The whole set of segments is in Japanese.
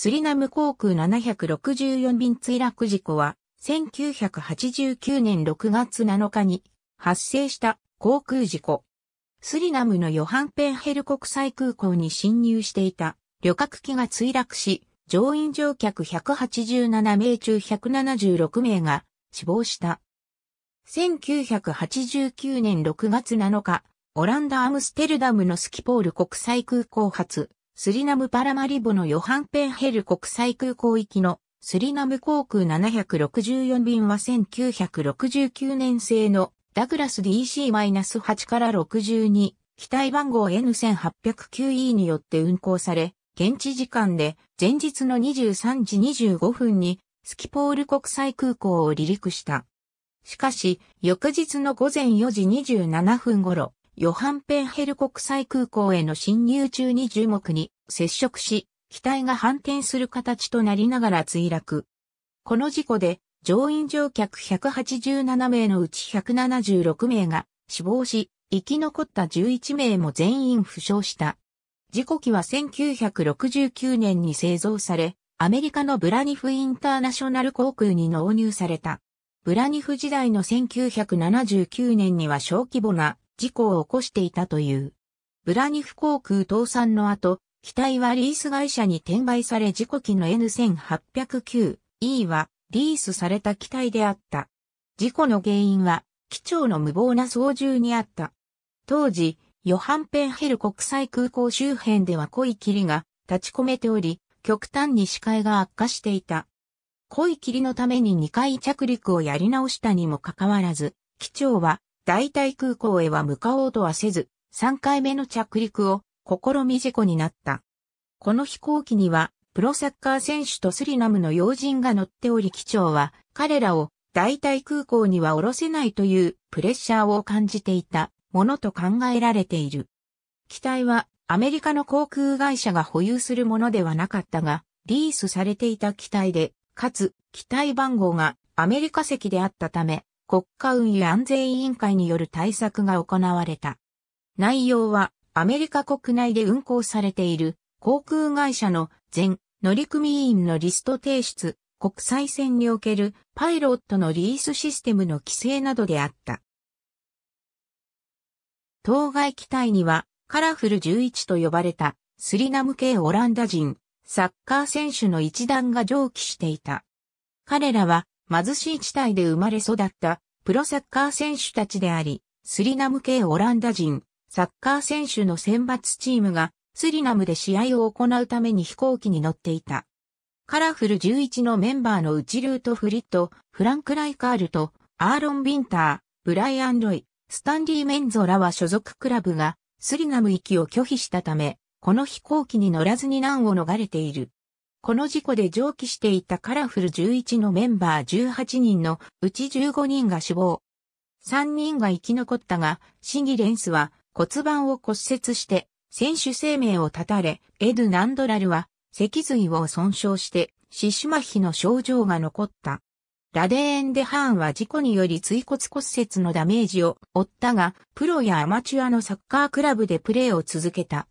スリナム航空764便墜落事故は、1989年6月7日に発生した航空事故。スリナムのヨハンペンヘル国際空港に侵入していた旅客機が墜落し、乗員乗客187名中176名が死亡した。1989年6月7日、オランダ・アムステルダムのスキポール国際空港発スリナムパラマリボのヨハンペンヘル国際空港行きのスリナム航空764便は1969年製のダグラス DC-8 から62、機体番号 N1809E によって運航され、現地時間で前日の23時25分にスキポール国際空港を離陸した。しかし、翌日の午前4時27分頃、ヨハンペンヘル国際空港への侵入中に樹木に接触し、機体が反転する形となりながら墜落。この事故で乗員乗客187名のうち176名が死亡し、生き残った11名も全員負傷した。事故機は1969年に製造され、アメリカのブラニフインターナショナル航空に納入された。ブラニフ時代の1979年には小規模な事故を起こしていたという。ブラニフ航空倒産の後、機体はリース会社に転売され事故機の N1809E はリースされた機体であった。事故の原因は機長の無謀な操縦にあった。当時、ヨハンペンヘル国際空港周辺では濃い霧が立ち込めており、極端に視界が悪化していた。濃い霧のために2回着陸をやり直したにもかかわらず、機長は大体空港へは向かおうとはせず、3回目の着陸を試み事故になった。この飛行機には、プロサッカー選手とスリナムの要人が乗っており機長は、彼らを大体空港には降ろせないというプレッシャーを感じていたものと考えられている。機体はアメリカの航空会社が保有するものではなかったが、リースされていた機体で、かつ機体番号がアメリカ籍であったため、国家運輸安全委員会による対策が行われた。内容はアメリカ国内で運航されている航空会社の全乗組員のリスト提出、国際線におけるパイロットのリースシステムの規制などであった。当該機体にはカラフル11と呼ばれたスリナム系オランダ人、サッカー選手の一団が上記していた。彼らは貧しい地帯で生まれ育ったプロサッカー選手たちであり、スリナム系オランダ人、サッカー選手の選抜チームがスリナムで試合を行うために飛行機に乗っていた。カラフル11のメンバーのうちルート・フリット、フランク・ライカールと、アーロン・ビンター、ブライアン・ロイ、スタンディ・メンゾらは所属クラブがスリナム行きを拒否したため、この飛行機に乗らずに難を逃れている。この事故で上記していたカラフル11のメンバー18人のうち15人が死亡。3人が生き残ったが、シギレンスは骨盤を骨折して選手生命を絶たれ、エドナンドラルは脊髄を損傷して死肢麻痺の症状が残った。ラデーン・デハーンは事故により椎骨骨折のダメージを負ったが、プロやアマチュアのサッカークラブでプレーを続けた。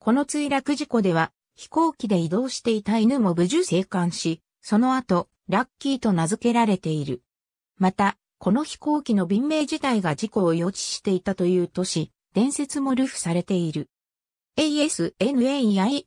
この墜落事故では、飛行機で移動していた犬も無事生還し、その後、ラッキーと名付けられている。また、この飛行機の便名自体が事故を予知していたという都市、伝説も流布されている。a s n a i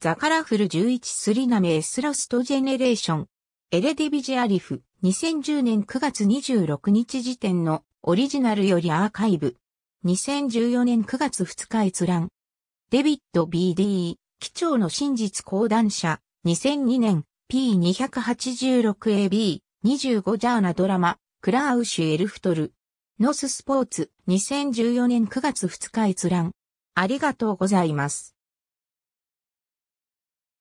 ザカラフル11スリナメエスラストジェネレーション。エレディビジアリフ、2010年9月26日時点のオリジナルよりアーカイブ。2014年9月2日閲覧。デビッド BD、機長の真実講談社、2002年 P286AB、25ジャーナドラマ、クラウシュ・エルフトル。ノススポーツ、2014年9月2日閲覧。ありがとうございます。